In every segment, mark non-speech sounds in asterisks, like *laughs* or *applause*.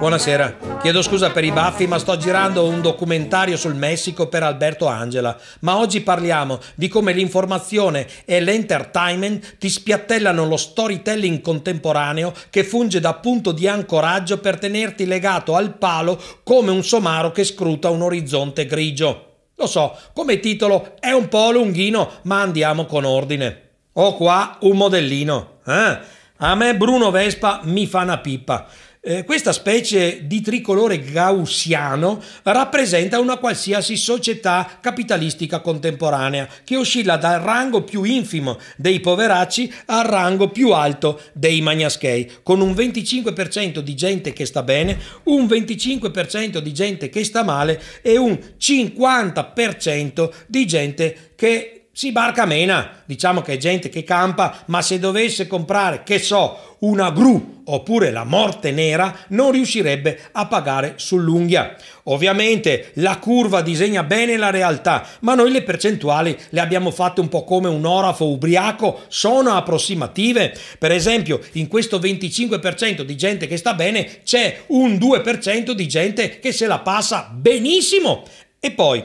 Buonasera. Chiedo scusa per i baffi, ma sto girando un documentario sul Messico per Alberto Angela. Ma oggi parliamo di come l'informazione e l'entertainment ti spiattellano lo storytelling contemporaneo che funge da punto di ancoraggio per tenerti legato al palo come un somaro che scruta un orizzonte grigio. Lo so, come titolo è un po' lunghino, ma andiamo con ordine. Ho qua un modellino. Eh? A me Bruno Vespa mi fa una pippa. Eh, questa specie di tricolore gaussiano rappresenta una qualsiasi società capitalistica contemporanea che oscilla dal rango più infimo dei poveracci al rango più alto dei magnaschi, con un 25% di gente che sta bene, un 25% di gente che sta male e un 50% di gente che si barca mena, diciamo che è gente che campa, ma se dovesse comprare, che so, una gru oppure la morte nera, non riuscirebbe a pagare sull'unghia. Ovviamente la curva disegna bene la realtà, ma noi le percentuali le abbiamo fatte un po' come un orafo ubriaco, sono approssimative. Per esempio, in questo 25% di gente che sta bene c'è un 2% di gente che se la passa benissimo. E poi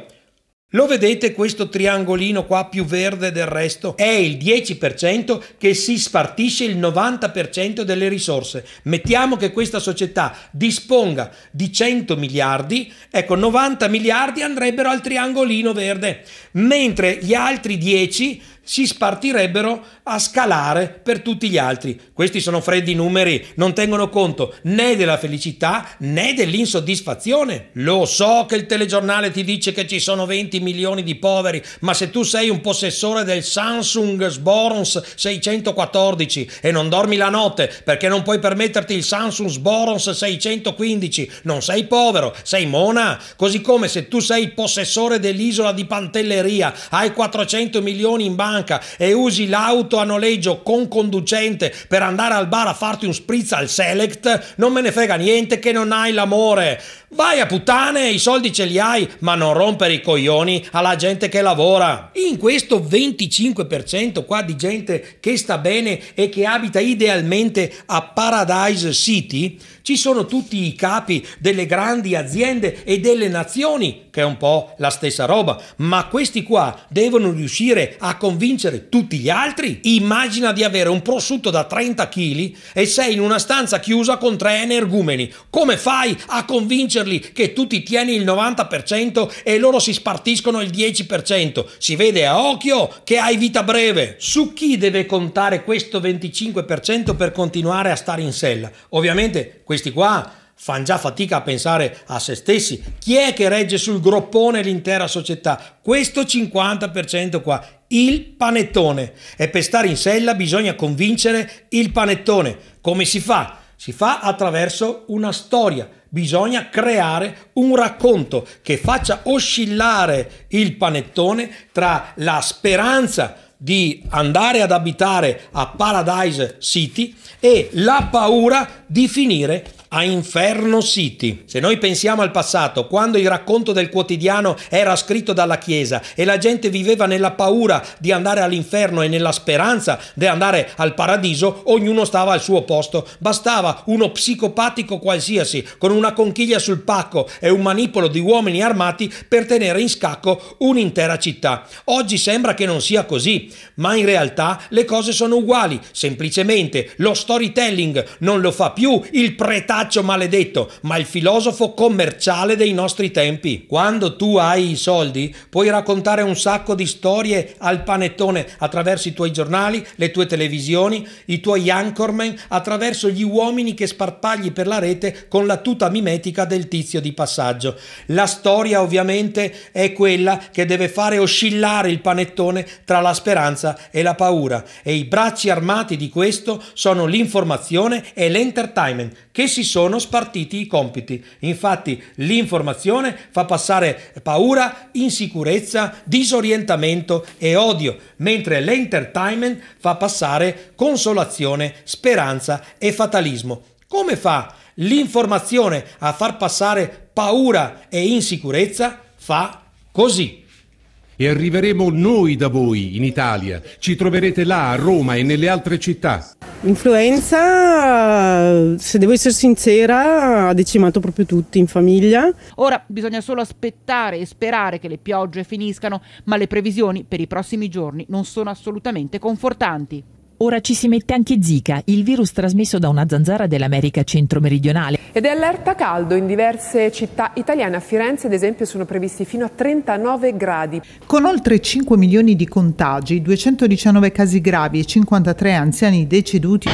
lo vedete questo triangolino qua più verde del resto? È il 10% che si spartisce il 90% delle risorse. Mettiamo che questa società disponga di 100 miliardi, ecco 90 miliardi andrebbero al triangolino verde, mentre gli altri 10 si spartirebbero a scalare per tutti gli altri. Questi sono freddi numeri, non tengono conto né della felicità né dell'insoddisfazione. Lo so che il telegiornale ti dice che ci sono 20 milioni di poveri, ma se tu sei un possessore del Samsung Sborons 614 e non dormi la notte perché non puoi permetterti il Samsung Sborons 615, non sei povero, sei mona. Così come se tu sei il possessore dell'isola di Pantelleria, hai 400 milioni in banca, banca e usi l'auto a noleggio con conducente per andare al bar a farti un spritz al select, non me ne frega niente che non hai l'amore. Vai a puttane, i soldi ce li hai, ma non rompere i coglioni alla gente che lavora. In questo 25% qua di gente che sta bene e che abita idealmente a Paradise City, ci sono tutti i capi delle grandi aziende e delle nazioni, che è un po' la stessa roba, ma questi qua devono riuscire a convincere tutti gli altri. Immagina di avere un prosciutto da 30 kg e sei in una stanza chiusa con tre energumeni. Come fai a convincere convincerli che tu ti tieni il 90% e loro si spartiscono il 10%. Si vede a occhio che hai vita breve. Su chi deve contare questo 25% per continuare a stare in sella? Ovviamente questi qua fanno già fatica a pensare a se stessi. Chi è che regge sul groppone l'intera società? Questo 50% qua, il panettone. E per stare in sella bisogna convincere il panettone. Come si fa? Si fa attraverso una storia bisogna creare un racconto che faccia oscillare il panettone tra la speranza di andare ad abitare a Paradise City e la paura di finire a Inferno City. Se noi pensiamo al passato, quando il racconto del quotidiano era scritto dalla Chiesa e la gente viveva nella paura di andare all'inferno e nella speranza di andare al paradiso, ognuno stava al suo posto. Bastava uno psicopatico qualsiasi con una conchiglia sul pacco e un manipolo di uomini armati per tenere in scacco un'intera città. Oggi sembra che non sia così, ma in realtà le cose sono uguali. Semplicemente lo storytelling non lo fa più il pretato mortaccio maledetto, ma il filosofo commerciale dei nostri tempi. Quando tu hai i soldi, puoi raccontare un sacco di storie al panettone attraverso i tuoi giornali, le tue televisioni, i tuoi anchorman, attraverso gli uomini che sparpagli per la rete con la tuta mimetica del tizio di passaggio. La storia ovviamente è quella che deve fare oscillare il panettone tra la speranza e la paura e i bracci armati di questo sono l'informazione e l'entertainment che si sono spartiti i compiti. Infatti l'informazione fa passare paura, insicurezza, disorientamento e odio, mentre l'entertainment fa passare consolazione, speranza e fatalismo. Come fa l'informazione a far passare paura e insicurezza? Fa così e arriveremo noi da voi in Italia. Ci troverete là a Roma e nelle altre città. L'influenza, se devo essere sincera, ha decimato proprio tutti in famiglia. Ora bisogna solo aspettare e sperare che le piogge finiscano, ma le previsioni per i prossimi giorni non sono assolutamente confortanti. Ora ci si mette anche Zika, il virus trasmesso da una zanzara dell'America centro-meridionale. Ed è allerta caldo in diverse città italiane. A Firenze, ad esempio, sono previsti fino a 39 gradi. Con oltre 5 milioni di contagi, 219 casi gravi e 53 anziani deceduti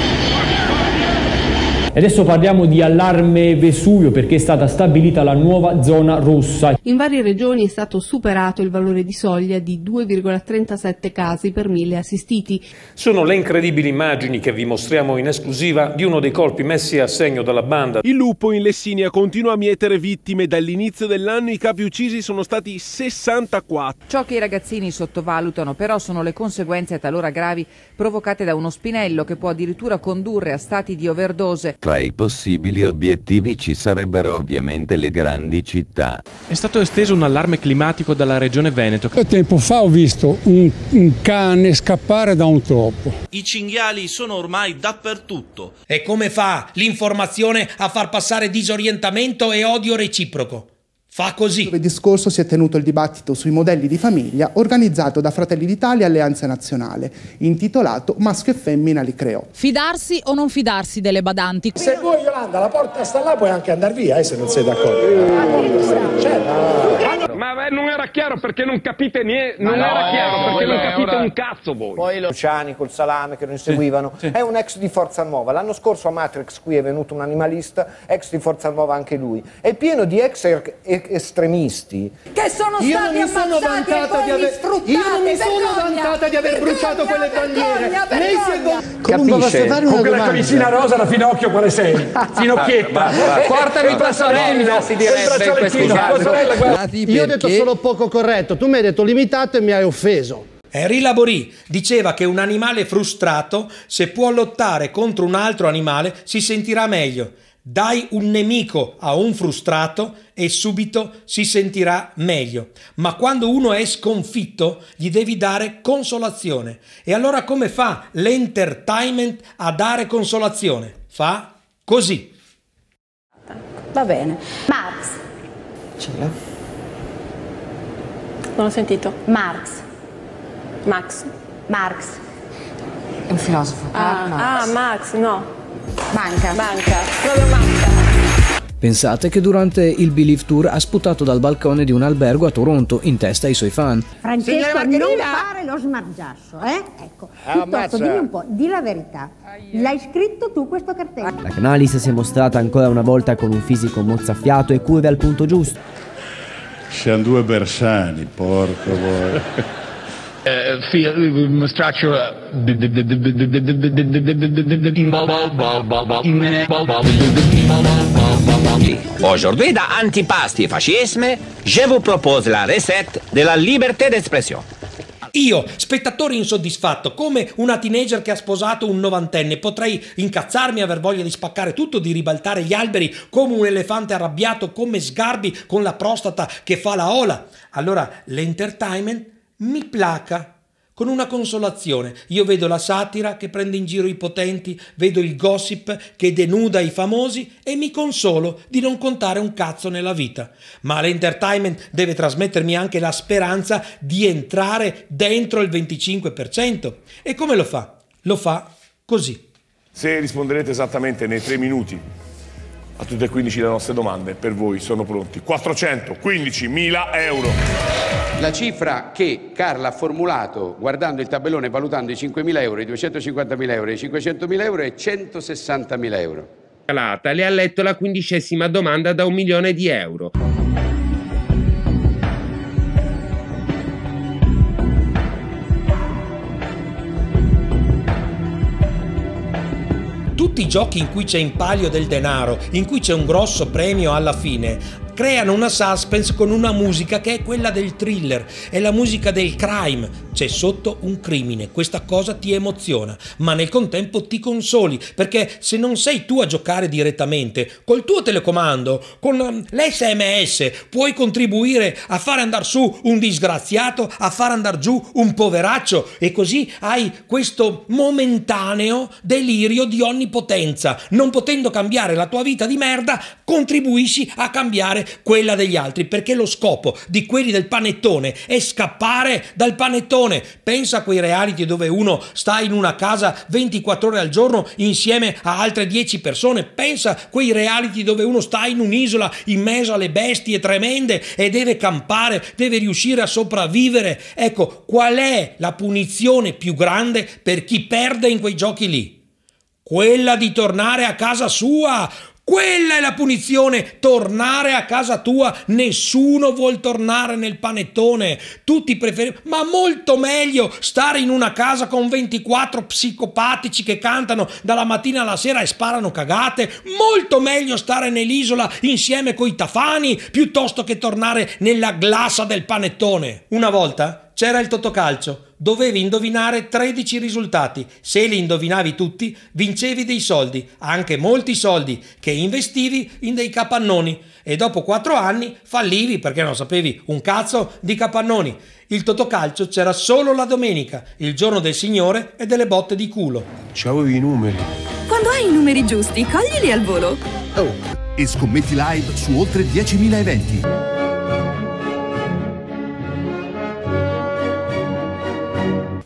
adesso parliamo di allarme Vesuvio perché è stata stabilita la nuova zona rossa. In varie regioni è stato superato il valore di soglia di 2,37 casi per mille assistiti. Sono le incredibili immagini che vi mostriamo in esclusiva di uno dei colpi messi a segno dalla banda. Il lupo in Lessinia continua a mietere vittime. Dall'inizio dell'anno i capi uccisi sono stati 64. Ciò che i ragazzini sottovalutano però sono le conseguenze talora gravi provocate da uno spinello che può addirittura condurre a stati di overdose. Tra i possibili obiettivi ci sarebbero ovviamente le grandi città. È stato esteso un allarme climatico dalla regione Veneto. Tempo fa ho visto un, un cane scappare da un troppo. I cinghiali sono ormai dappertutto. E come fa l'informazione a far passare disorientamento e odio reciproco? Fa così. Giovedì scorso si è tenuto il dibattito sui modelli di famiglia organizzato da Fratelli d'Italia e Alleanza Nazionale, intitolato Maschio e femmina li creò. Fidarsi o non fidarsi delle badanti? Se vuoi Yolanda la porta sta là puoi anche andare via eh, se non sei d'accordo. Cioè, ma beh, non era chiaro perché non capite niente, non no, era eh, chiaro no, perché non capite un cazzo voi. Poi Luciani col salame che non seguivano, sì, sì. è un ex di Forza Nuova. L'anno scorso a Matrix qui è venuto un animalista, ex di Forza Nuova anche lui. È pieno di ex er- estremisti che sono io stati non mi sono vantata di aver, io non mi sono vantata di aver bruciato quelle bandiere lei si è go- comunque fare una con la camicina rosa la finocchio quale sei? *laughs* finocchietta portami tua sorella io ho detto solo poco corretto tu mi hai detto limitato e mi hai offeso Henri eh, Laborie diceva che un animale frustrato, se può lottare contro un altro animale, si sentirà meglio. Dai un nemico a un frustrato e subito si sentirà meglio, ma quando uno è sconfitto gli devi dare consolazione. E allora come fa l'entertainment a dare consolazione? Fa così. Va bene. Marx. Ce l'ho. Non ho sentito. Marx. Max. Marx. È un filosofo. Ah, Marx. ah Max, no. Manca. Manca, proprio manca. Pensate che durante il Believe Tour ha sputato dal balcone di un albergo a Toronto in testa ai suoi fan. Francesco, non fare lo smargiasso, eh? Ecco, ah, piuttosto dimmi un po', di la verità. L'hai scritto tu questo cartello? La Canalis si è mostrata ancora una volta con un fisico mozzafiato e curve al punto giusto. Siamo due bersani, porco voi. *laughs* Aujourd'hui dans Antipasti et Fascisme, je vous propose la recette de la liberté d'expression. Io, spettatore insoddisfatto, come una teenager che ha sposato un novantenne, potrei incazzarmi, aver voglia di spaccare tutto, di ribaltare gli alberi come un elefante arrabbiato, come Sgarbi con la prostata che fa la ola. Allora, l'entertainment mi placa con una consolazione. Io vedo la satira che prende in giro i potenti, vedo il gossip che denuda i famosi e mi consolo di non contare un cazzo nella vita. Ma l'entertainment deve trasmettermi anche la speranza di entrare dentro il 25%. E come lo fa? Lo fa così. Se risponderete esattamente nei tre minuti a tutte e 15 le nostre domande, per voi sono pronti 415.000 euro. La cifra che Carla ha formulato guardando il tabellone e valutando i 5.000 euro, i 250.000 euro, i 500.000 euro è 160.000 euro. Calata le ha letto la quindicesima domanda da un milione di euro. Tutti i giochi in cui c'è in palio del denaro, in cui c'è un grosso premio alla fine, creano una suspense con una musica che è quella del thriller, è la musica del crime, c'è sotto un crimine, questa cosa ti emoziona, ma nel contempo ti consoli, perché se non sei tu a giocare direttamente, col tuo telecomando, con um, l'SMS, puoi contribuire a far andare su un disgraziato, a far andare giù un poveraccio e così hai questo momentaneo delirio di onnipotenza, non potendo cambiare la tua vita di merda, contribuisci a cambiare quella degli altri, perché lo scopo di quelli del panettone è scappare dal panettone. Pensa a quei reality dove uno sta in una casa 24 ore al giorno insieme a altre 10 persone, pensa a quei reality dove uno sta in un'isola in mezzo alle bestie tremende e deve campare, deve riuscire a sopravvivere. Ecco, qual è la punizione più grande per chi perde in quei giochi lì? Quella di tornare a casa sua, quella è la punizione, tornare a casa tua. Nessuno vuol tornare nel panettone. Tutti preferiscono, ma molto meglio stare in una casa con 24 psicopatici che cantano dalla mattina alla sera e sparano cagate. Molto meglio stare nell'isola insieme coi tafani piuttosto che tornare nella glassa del panettone. Una volta c'era il totocalcio dovevi indovinare 13 risultati. Se li indovinavi tutti, vincevi dei soldi, anche molti soldi, che investivi in dei capannoni. E dopo 4 anni fallivi perché non sapevi un cazzo di capannoni. Il totocalcio c'era solo la domenica, il giorno del Signore e delle botte di culo. C'avevo i numeri. Quando hai i numeri giusti, coglili al volo. Oh. E scommetti live su oltre 10.000 eventi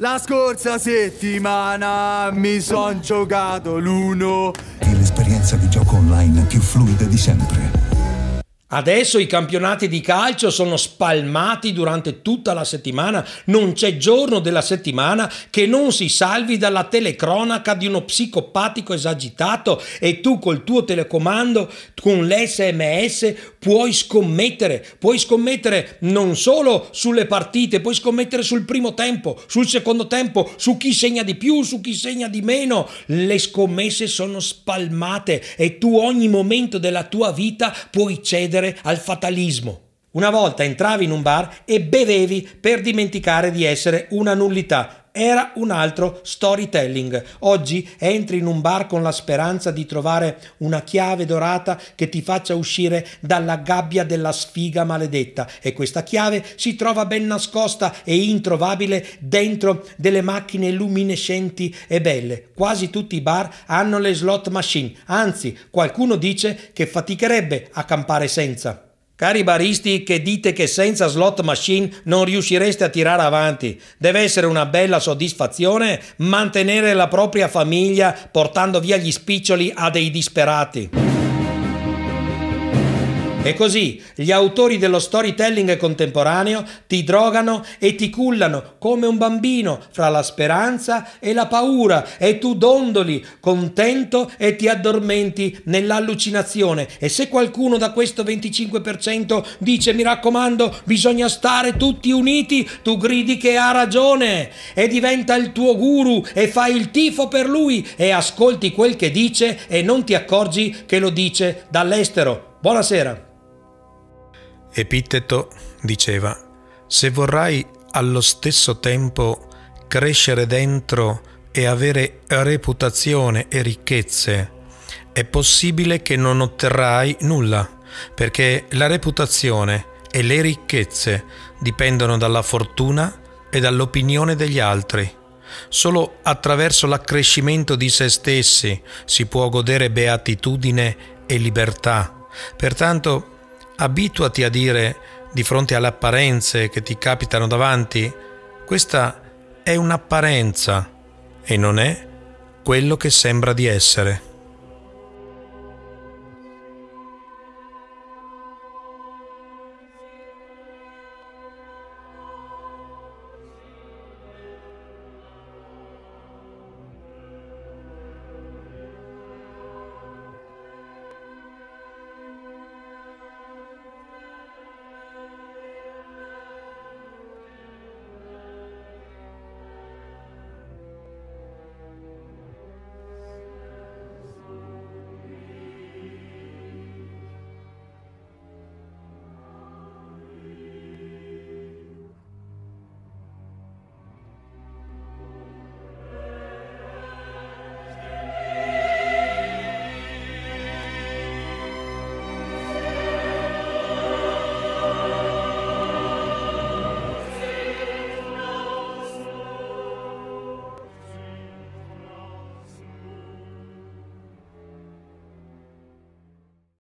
La scorsa settimana mi son giocato l'uno. E l'esperienza di gioco online più fluida di sempre. Adesso i campionati di calcio sono spalmati durante tutta la settimana, non c'è giorno della settimana che non si salvi dalla telecronaca di uno psicopatico esagitato e tu col tuo telecomando, con l'SMS, puoi scommettere, puoi scommettere non solo sulle partite, puoi scommettere sul primo tempo, sul secondo tempo, su chi segna di più, su chi segna di meno. Le scommesse sono spalmate e tu ogni momento della tua vita puoi cedere al fatalismo. Una volta entravi in un bar e bevevi per dimenticare di essere una nullità. Era un altro storytelling. Oggi entri in un bar con la speranza di trovare una chiave dorata che ti faccia uscire dalla gabbia della sfiga maledetta e questa chiave si trova ben nascosta e introvabile dentro delle macchine luminescenti e belle. Quasi tutti i bar hanno le slot machine, anzi qualcuno dice che faticherebbe a campare senza. Cari baristi che dite che senza slot machine non riuscireste a tirare avanti, deve essere una bella soddisfazione mantenere la propria famiglia portando via gli spiccioli a dei disperati. E così gli autori dello storytelling contemporaneo ti drogano e ti cullano come un bambino fra la speranza e la paura e tu dondoli contento e ti addormenti nell'allucinazione. E se qualcuno da questo 25% dice mi raccomando bisogna stare tutti uniti, tu gridi che ha ragione e diventa il tuo guru e fai il tifo per lui e ascolti quel che dice e non ti accorgi che lo dice dall'estero. Buonasera. Epiteto diceva, se vorrai allo stesso tempo crescere dentro e avere reputazione e ricchezze, è possibile che non otterrai nulla, perché la reputazione e le ricchezze dipendono dalla fortuna e dall'opinione degli altri. Solo attraverso l'accrescimento di se stessi si può godere beatitudine e libertà. Pertanto abituati a dire di fronte alle apparenze che ti capitano davanti, questa è un'apparenza e non è quello che sembra di essere.